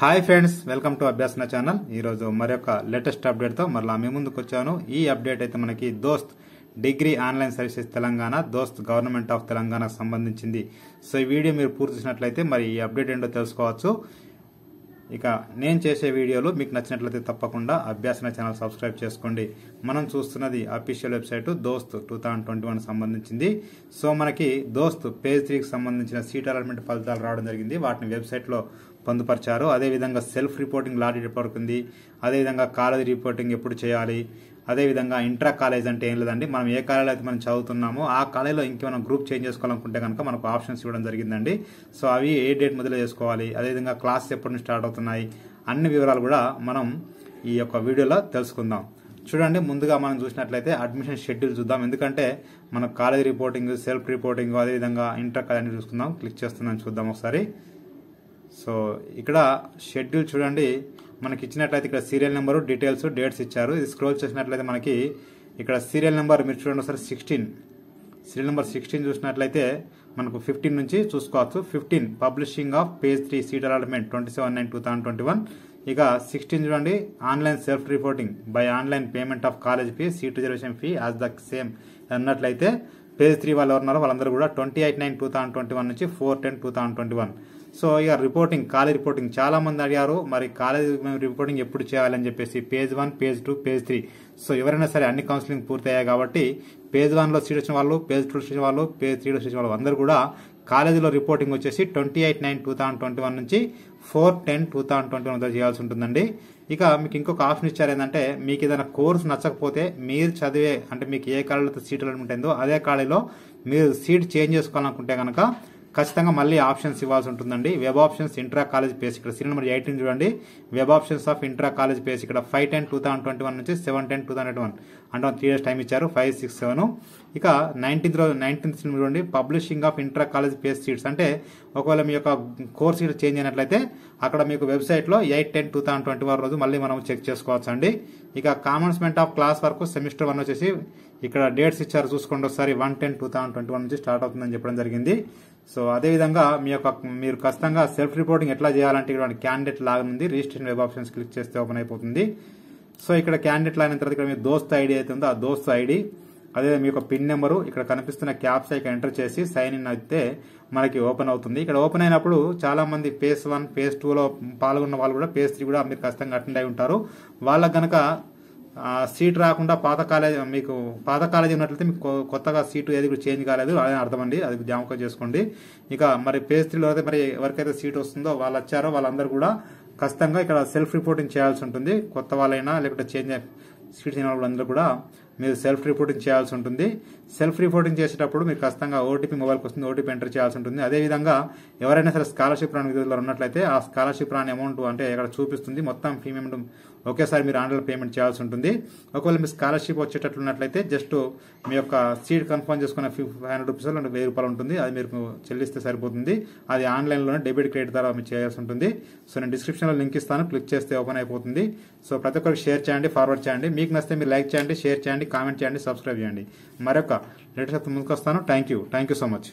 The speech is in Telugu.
hi friends welcome to Abhyasana channel ఈరోజు మరొక లేటెస్ట్ అప్డేట్తో మరలా మీ ముందుకు వచ్చాను ఈ అప్డేట్ అయితే మనకి దోస్త్ డిగ్రీ ఆన్లైన్ సర్వీసెస్ తెలంగాణ దోస్త్ గవర్నమెంట్ ఆఫ్ తెలంగాణకు సంబంధించింది సో ఈ వీడియో మీరు పూర్తి చూసినట్లయితే మరి ఈ అప్డేట్ ఏంటో తెలుసుకోవచ్చు ఇక నేను చేసే వీడియోలు మీకు నచ్చినట్లయితే తప్పకుండా అభ్యాసన ఛానల్ సబ్స్క్రైబ్ చేసుకోండి మనం చూస్తున్నది official website DOST two thousand twenty one సంబంధించింది సో మనకి దోస్త్ పేజ్ త్రీకి సంబంధించిన సీట్ అలాట్మెంట్ ఫలితాలు రావడం జరిగింది వాటిని వెబ్సైట్లో పొందుపరిచారు అదేవిధంగా సెల్ఫ్ రిపోర్టింగ్ లాడీ రిపోర్ట్ ఉంది అదేవిధంగా కాలేజ్ రిపోర్టింగ్ ఎప్పుడు చేయాలి అదేవిధంగా ఇంట్రా కాలేజ్ అంటే ఏం లేదండి మనం ఏ కాలేజీలో అయితే మనం చదువుతున్నామో ఆ కాలేజీలో ఇంకేమైనా గ్రూప్ చేంజ్ చేసుకోవాలనుకుంటే కనుక మనకు ఆప్షన్స్ ఇవ్వడం జరిగిందండి సో అవి ఏ డేట్ మొదలు చేసుకోవాలి అదేవిధంగా క్లాసెస్ ఎప్పటి నుంచి స్టార్ట్ అవుతున్నాయి అన్ని వివరాలు కూడా మనం ఈ యొక్క వీడియోలో తెలుసుకుందాం చూడండి ముందుగా మనం చూసినట్లయితే అడ్మిషన్ షెడ్యూల్ చూద్దాం ఎందుకంటే మన కాలేజ్ రిపోర్టింగ్ సెల్ఫ్ రిపోర్టింగ్ అదేవిధంగా ఇంటర్ కాలేజ్ చూసుకుందాం క్లిక్ చేస్తున్నాం చూద్దాం ఒకసారి సో ఇక్కడ షెడ్యూల్ చూడండి మనకి ఇచ్చినట్లయితే ఇక్కడ సీరియల్ నెంబరు డీటెయిల్స్ డేట్స్ ఇచ్చారు ఇది స్క్రోల్ చేసినట్లయితే మనకి ఇక్కడ సీరియల్ నెంబర్ మీరు చూడండి sir sixteen serial number sixteen చూసినట్లయితే మనకు ఫిఫ్టీన్ నుంచి చూసుకోవచ్చు fifteen publishing of page three seat allotment twenty seven nine two thousand twenty one ఇక సిక్స్టీన్ చూడండి online self reporting by online payment of college fee seat reservation fee as the same అన్నట్లయితే పేజ్ త్రీ వాళ్ళు ఎవరున్నారో వాళ్ళందరూ కూడా twenty eight nine two thousand twenty one నుంచి four ten two thousand twenty one so ఇక రిపోర్టింగ్ కాలేజ్ రిపోర్టింగ్ చాలా మంది అడిగారు మరి కాలేజ్ రిపోర్టింగ్ ఎప్పుడు చేయాలని చెప్పేసి page one page two page three so ఎవరైనా సరే అన్ని కౌన్సిలింగ్ పూర్తయ్యాయి కాబట్టి పేజ్ వన్లో సీట్ వచ్చిన వాళ్ళు పేజ్ టూ సీట్ వాళ్ళు పేజ్ త్రీ లో వాళ్ళు అందరూ కూడా కాలేజీలో రిపోర్టింగ్ వచ్చేసి twenty eight nine two thousand twenty one నుంచి four ten two thousand twenty one చేయాల్సి ఉంటుందండి ఇక మీకు ఇంకొక ఆప్షన్ ఇచ్చారు ఏంటంటే మీకు ఏదైనా కోర్స్ నచ్చకపోతే మీరు చదివే అంటే మీకు ఏ కాలేజీలో సీట్లు ఉంటుందో అదే కాలేజీలో మీరు సీట్ చేంజ్ చేసుకోవాలనుకుంటే కనుక ఖచ్చితంగా మళ్ళీ ఆప్షన్స్ ఇవ్వాల్సి ఉంటుందండి web options intra college phase ఇక్కడ సీరియల్ నెంబర్ ఎయిటీన్ చూడండి web options of intra college phase ఇక్కడ five ten two thousand twenty one నుంచి seven ten two thousand one అంటే త్రీ డేస్ టైం ఇచ్చారు ఫైవ్ సిక్స్ సెవెన్ ఇక నైన్టీన్త్ రోజు నైన్టీన్త్ చూడండి publishing of intra college phase seats అంటే ఒకవేళ మీ యొక్క కోర్స్ షీట్ చేంజ్ అయినట్లయితే అక్కడ మీకు వెబ్సైట్లో eight ten two thousand twenty one రోజు మళ్ళీ మనం చెక్ చేసుకోవచ్చు అండి ఇక కామన్స్మెంట్ ఆఫ్ క్లాస్ వరకు సెమిస్టర్ వన్ వచ్చేసి ఇక్కడ డేట్స్ ఇచ్చారు చూసుకోండి ఒకసారి one ten two thousand twenty one నుంచి స్టార్ట్ అవుతుందని చెప్పడం జరిగింది సో అదేవిధంగా మీ యొక్క మీరు ఖచ్చితంగా సెల్ఫ్ రిపోర్టింగ్ ఎట్లా చేయాలంటే ఇక్కడ క్యాండిడేట్ లాగా ఉంది రిజిస్ట్రేషన్ వెబ్ ఆప్షన్స్ క్లిక్ చేస్తే ఓపెన్ అయిపోతుంది సో ఇక్కడ క్యాండిడేట్ లాగిన తర్వాత ఇక్కడ మీ దోస్త్ ఐడి అయితే ఉందో ఆ దోస్త్ ఐడి అదే మీ యొక్క పిన్ నెంబరు ఇక్కడ కనిపిస్తున్న క్యాప్స్ ఇక్కడ ఎంటర్ చేసి సైన్ ఇన్ అయితే మనకి ఓపెన్ అవుతుంది ఇక్కడ ఓపెన్ అయినప్పుడు చాలా మంది పేస్ వన్ పేస్ టూలో పాల్గొన్న వాళ్ళు కూడా పేస్ త్రీ కూడా మీరు ఖచ్చితంగా అటెండ్ అయి ఉంటారు వాళ్ళకి కనుక సీట్ రాకుండా పాత కాలేజ్ మీకు పాత కాలేజ్ ఉన్నట్లయితే మీకు కొత్తగా సీటు ఏది కూడా చేంజ్ కాలేదు అదే అర్థమండి అది జ్ఞాపకం చేసుకోండి ఇక మరి పేజ్ త్రీలో అయితే మరి ఎవరికైతే సీట్ వస్తుందో వాళ్ళు వచ్చారో వాళ్ళందరూ కూడా ఖచ్చితంగా ఇక్కడ సెల్ఫ్ రిపోర్టింగ్ చేయాల్సి ఉంటుంది కొత్త వాళ్ళైనా లేకుంటే చేంజ్ సీట్ అయిన వాళ్ళందరూ కూడా మీరు సెల్ఫ్ రిపోర్టింగ్ చేయాల్సి ఉంటుంది సెల్ఫ్ రిపోర్టింగ్ చేసేటప్పుడు మీరు ఖచ్చితంగా ఓటీపీ మొబైల్కి వస్తుంది ఓటీపీ ఎంటర్ చేయాల్సి ఉంటుంది అదేవిధంగా ఎవరైనా సరే స్కాలర్షిప్ రాని విధుల్లో ఉన్నట్లయితే ఆ స్కాలర్షిప్ రాని అమౌంట్ అంటే ఇక్కడ చూపిస్తుంది మొత్తం ప్రీమియం ఒకేసారి మీరు ఆన్లైన్ పేమెంట్ చేయాల్సి ఉంటుంది ఒకవేళ మీ స్కాలర్షిప్ వచ్చేటట్లున్నట్లయితే జస్ట్ మీ యొక్క సీట్ కన్ఫర్మ్ చేసుకున్న ఫైవ్ హండ్రెడ్ రూపీస్ రెండు వెయ్యి రూపాయలు ఉంటుంది అది మీరు చెల్లిస్తే సరిపోతుంది అది ఆన్లైన్లోనే డెబిట్ క్రెడిట్ ద్వారా మీరు చేయాల్సి ఉంటుంది సో నేను డిస్క్రిప్షన్లో లింక్ ఇస్తాను క్లిక్ చేస్తే ఓపెన్ అయిపోతుంది సో ప్రతి ఒక్కరికి షేర్ చేయండి ఫార్వర్డ్ చేయండి మీకు నచ్చితే మీరు లైక్ చేయండి షేర్ చేయండి కామెంట్ చేయండి సబ్స్క్రైబ్ చేయండి మరొక లేటెస్ట్ ముందుకు వస్తాను thank you thank you so much